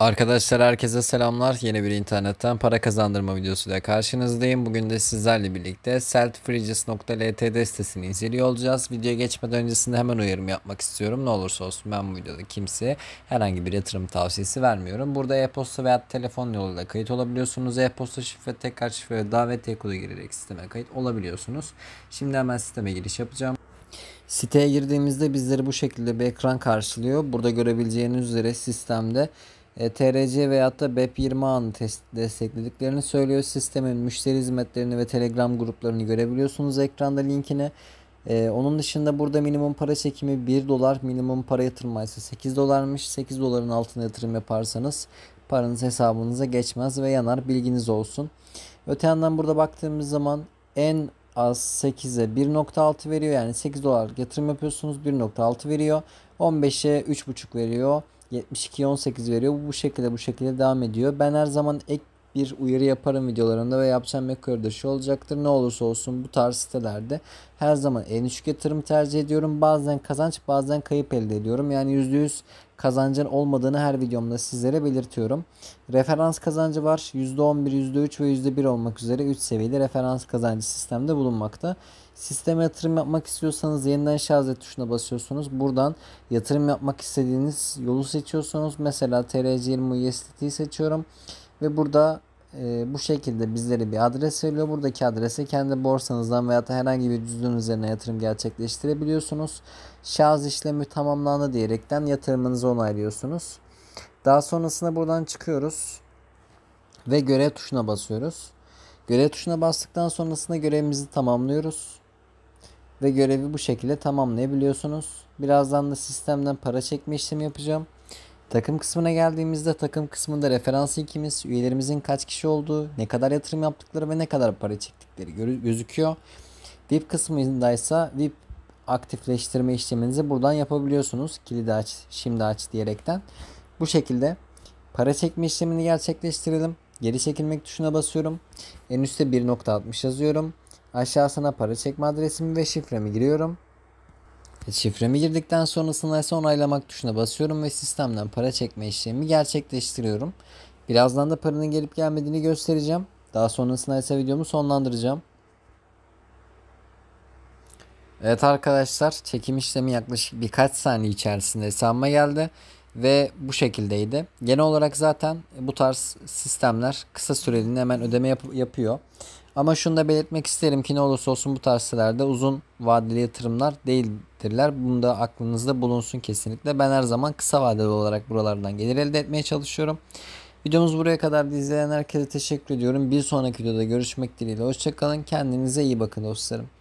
Arkadaşlar herkese selamlar. Yeni bir internetten para kazandırma videosuyla karşınızdayım. Bugün de sizlerle birlikte selfbridges.lt sitesini inceliyor olacağız. Videoya geçmeden öncesinde hemen uyarım yapmak istiyorum. Ne olursa olsun ben bu videoda kimseye herhangi bir yatırım tavsiyesi vermiyorum. Burada e-posta veya telefon yoluyla kayıt olabiliyorsunuz. E-posta şifre, tekrar şifre ve davetiye kodu girerek sisteme kayıt olabiliyorsunuz. Şimdi hemen sisteme giriş yapacağım. Siteye girdiğimizde bizleri bu şekilde bir ekran karşılıyor. Burada görebileceğiniz üzere sistemde e, TRC veyahut da BEP20 ağını desteklediklerini söylüyor. Sistemin müşteri hizmetlerini ve Telegram gruplarını görebiliyorsunuz ekranda linkini. Ee, onun dışında burada minimum para çekimi 1 dolar, minimum para yatırma ise 8 dolarmış. 8 doların altına yatırım yaparsanız paranız hesabınıza geçmez ve yanar bilginiz olsun. Öte yandan burada baktığımız zaman en az 8'e 1.6 veriyor. Yani 8 dolar yatırım yapıyorsunuz 1.6 veriyor. 15'e 3.5 veriyor. 72-18 veriyor. Bu şekilde bu şekilde devam ediyor. Ben her zaman ek bir uyarı yaparım videolarında ve yapacağım eko'da şu olacaktır. Ne olursa olsun bu tarz sitelerde her zaman en düşük yatırım tercih ediyorum. Bazen kazanç bazen kayıp elde ediyorum. Yani %100 kazancın olmadığını her videomda sizlere belirtiyorum. Referans kazancı var. %11, %3 ve %1 olmak üzere 3 seviyeli referans kazancı sistemde bulunmakta. Sisteme yatırım yapmak istiyorsanız yeniden şarj et tuşuna basıyorsunuz. Buradan yatırım yapmak istediğiniz yolu seçiyorsunuz. Mesela TRC20 USDT'yi seçiyorum. Ve burada e, bu şekilde bizlere bir adres veriyor. Buradaki adrese kendi borsanızdan veya da herhangi bir cüzdan üzerine yatırım gerçekleştirebiliyorsunuz. Şahıs işlemi tamamlandı diyerekten yatırımınızı onaylıyorsunuz. Daha sonrasında buradan çıkıyoruz ve görev tuşuna basıyoruz. Görev tuşuna bastıktan sonrasında görevimizi tamamlıyoruz. Ve görevi bu şekilde tamamlayabiliyorsunuz. Birazdan da sistemden para çekme işlemi yapacağım. Takım kısmına geldiğimizde takım kısmında referans ilkimiz, üyelerimizin kaç kişi olduğu, ne kadar yatırım yaptıkları ve ne kadar para çektikleri gözüküyor. VIP kısmında ise VIP aktifleştirme işleminizi buradan yapabiliyorsunuz. Kilidi aç, şimdi aç diyerekten. Bu şekilde para çekme işlemini gerçekleştirelim. Geri çekilmek tuşuna basıyorum. En üstte 1.60 yazıyorum. Aşağısına para çekme adresimi ve şifremi giriyorum. E, şifremi girdikten sonrasında ise onaylamak tuşuna basıyorum ve sistemden para çekme işlemi gerçekleştiriyorum. Birazdan da paranın gelip gelmediğini göstereceğim. Daha sonrasında ise videomu sonlandıracağım. Evet arkadaşlar çekim işlemi yaklaşık birkaç saniye içerisinde hesabıma geldi ve bu şekildeydi. Genel olarak zaten bu tarz sistemler kısa süreliğine hemen ödeme yap yapıyor. Ama şunu da belirtmek isterim ki ne olursa olsun bu tarz sitelerde uzun vadeli yatırımlar değildirler. Bunu da aklınızda bulunsun kesinlikle. Ben her zaman kısa vadeli olarak buralardan gelir elde etmeye çalışıyorum. Videomuz buraya kadar izleyen herkese teşekkür ediyorum. Bir sonraki videoda görüşmek dileğiyle. Hoşçakalın. Kendinize iyi bakın dostlarım.